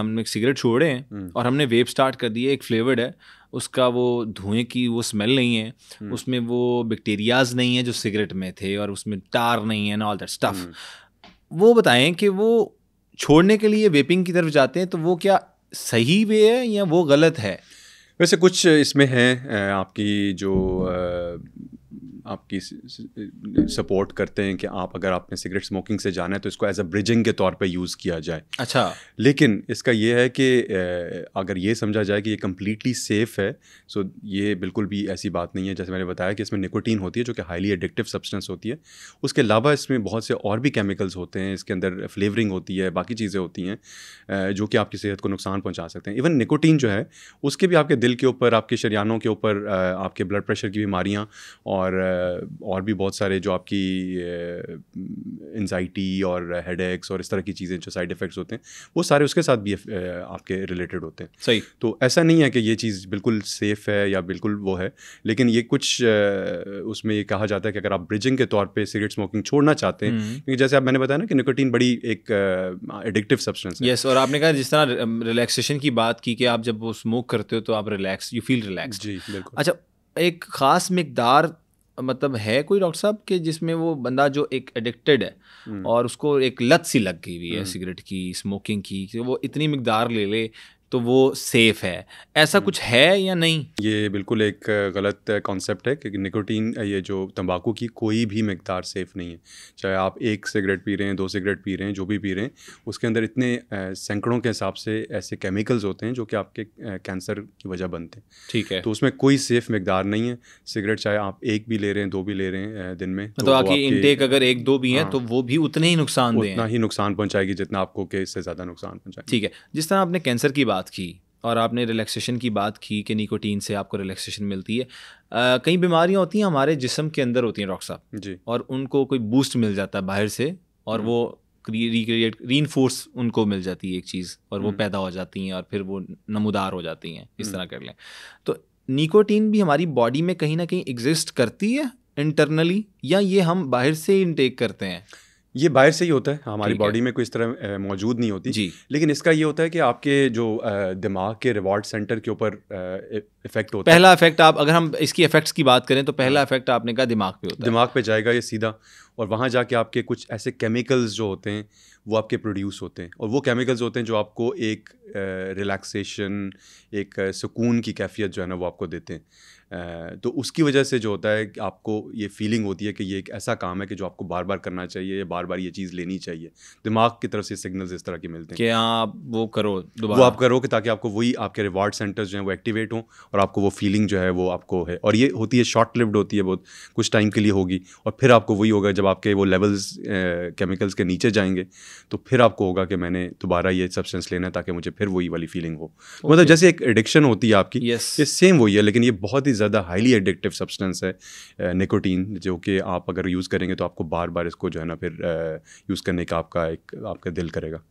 हमने सिगरेट छोड़े हैं हम्म। और हमने वेप स्टार्ट कर दिए एक फ्लेवर्ड है उसका वो धुएं की वो स्मेल नहीं है हम्म। उसमें वो बैक्टीरियाज नहीं है जो सिगरेट में थे और उसमें टार नहीं है ना ऑल दैट स्टफ वो बताएं कि वो छोड़ने के लिए वेपिंग की तरफ जाते हैं तो वो क्या सही वे है या वो गलत है वैसे कुछ इसमें हैं आपकी जो आपकी सपोर्ट करते हैं कि आप अगर आपने सिगरेट स्मोकिंग से जाना है तो इसको एज अ ब्रिजिंग के तौर पे यूज़ किया जाए अच्छा लेकिन इसका यह है कि अगर ये समझा जाए कि ये कम्प्लीटली सेफ़ है सो ये बिल्कुल भी ऐसी बात नहीं है जैसे मैंने बताया कि इसमें निकोटीन होती है जो कि हाईली एडिक्टिव सब्सटेंस होती है उसके अलावा इसमें बहुत से और भी केमिकल्स होते हैं इसके अंदर फ्लेवरिंग होती है बाकी चीज़ें होती हैं जो कि आपकी सेहत को नुकसान पहुँचा सकते हैं इवन निकोटीन जो है उसके भी आपके दिल के ऊपर आपके शरियानों के ऊपर आपके ब्लड प्रेशर की बीमारियाँ और Uh, और भी बहुत सारे जो आपकी एनजाइटी uh, और हेड और इस तरह की चीज़ें जो साइड इफ़ेक्ट्स होते हैं वो सारे उसके साथ भी uh, आपके रिलेटेड होते हैं सही तो ऐसा नहीं है कि ये चीज़ बिल्कुल सेफ़ है या बिल्कुल वो है लेकिन ये कुछ उसमें ये कहा जाता है कि अगर आप ब्रिजिंग के तौर पर सिगरेट स्मोकिंग छोड़ना चाहते हैं हम्म। क्योंकि जैसे आप मैंने बताया ना कि निकोटीन बड़ी एक एडिक्टिव सब्सटेंस है यस और आपने कहा जिस तरह रिलैक्सेशन um, की बात की कि आप जब वो स्मोक करते हो तो आप रिलैक्स यू फील रिलैक्स जी बिल्कुल अच्छा एक ख़ास मकदार मतलब है कोई डॉक्टर साहब कि जिसमें वो बंदा जो एक एडिक्टेड है हम्म। और उसको एक लत सी लग गई हुई है हम्म। सिगरेट की स्मोकिंग की कि वो इतनी मकदार ले ले तो वो सेफ़ है ऐसा हम्म। कुछ है या नहीं ये बिल्कुल एक गलत कॉन्सेप्ट है क्योंकि निकोटीन ये जो तंबाकू की कोई भी मकदार सेफ़ नहीं है चाहे आप एक सिगरेट पी रहे हैं दो सिगरेट पी रहे हैं जो भी पी रहे हैं उसके अंदर इतने सैकड़ों के हिसाब से ऐसे केमिकल्स होते हैं जो कि आपके कैंसर की वजह बनते हैं ठीक है तो उसमें कोई सेफ़ मकदार नहीं है सिगरेट चाहे आप एक भी ले रहे हैं दो भी ले रहे हैं दिन में हाँ, तो, तो आपकी इनटेक अगर एक दो भी है हाँ। तो वो भी उतने ही नुकसान उतना ही नुकसान पहुँचाएगी जितना आपको कि इससे ज़्यादा नुकसान पहुँचाएगी ठीक है जिस तरह आपने कैंसर की बात बात की और आपने रिलैक्सेशन की बात की कि निकोटीन से आपको रिलैक्सेशन मिलती है कई बीमारियां होती हैं हमारे जिसम के अंदर होती हैं डॉक्टर साहब जी और उनको कोई बूस्ट मिल जाता है बाहर से और हम्म। वो रिक्रिएट री इनफोर्स उनको मिल जाती है एक चीज़ और वो हम्म। पैदा हो जाती हैं और फिर वो नमोदार हो जाती हैं इस हम्म। तरह कर लें तो निकोटीन भी हमारी बॉडी में कहीं ना कहीं एग्जिस्ट करती है इंटरनली या ये हम बाहर से इनटेक करते हैं ये बाहर से ही होता है हमारी बॉडी में कोई इस तरह मौजूद नहीं होती जी लेकिन इसका ये होता है कि आपके जो दिमाग के रिवॉर्ड सेंटर के ऊपर इफेक्ट होता पहला है पहला इफेक्ट आप अगर हम इसकी इफेक्ट्स की बात करें तो पहला इफेक्ट हाँ। आपने कहा दिमाग पे होता है दिमाग पे जाएगा ये सीधा और वहाँ जाके आपके कुछ ऐसे केमिकल्स जो होते हैं वो आपके प्रोड्यूस होते हैं और वो केमिकल्स होते हैं जो आपको एक रिलैक्सेशन एक सुकून की कैफियत जो है ना वो आपको देते हैं तो उसकी वजह से जो होता है आपको ये फीलिंग होती है कि ये एक ऐसा काम है कि जो आपको बार बार करना चाहिए या बार बार ये चीज़ लेनी चाहिए दिमाग की तरफ से सिग्नल्स इस तरह के मिलते हैं कि हाँ, आप वो करो वो आप करो कि ताकि आपको वही आपके रिवार्ड सेंटर्स जो हैं वो एक्टिवेट हों और आपको वो फीलिंग जो है वो आपको है और ये होती है शॉर्ट लिव्ड होती है बहुत कुछ टाइम के लिए होगी और फिर आपको वही होगा जब आपके वो लेवल्स केमिकल्स के नीचे जाएंगे तो फिर आपको होगा कि मैंने दोबारा ये सब्सटेंस लेना है ताकि मुझे फिर वही वाली फीलिंग हो मतलब okay. मतलब जैसे एक एडिक्शन होती है आपकी yes. ये सेम वही है लेकिन ये बहुत ही ज़्यादा हाईली एडिक्टिव सब्सटेंस है निकोटीन जो कि आप अगर यूज़ करेंगे तो आपको बार बार इसको जो है ना फिर यूज़ करने का आपका एक आपका दिल करेगा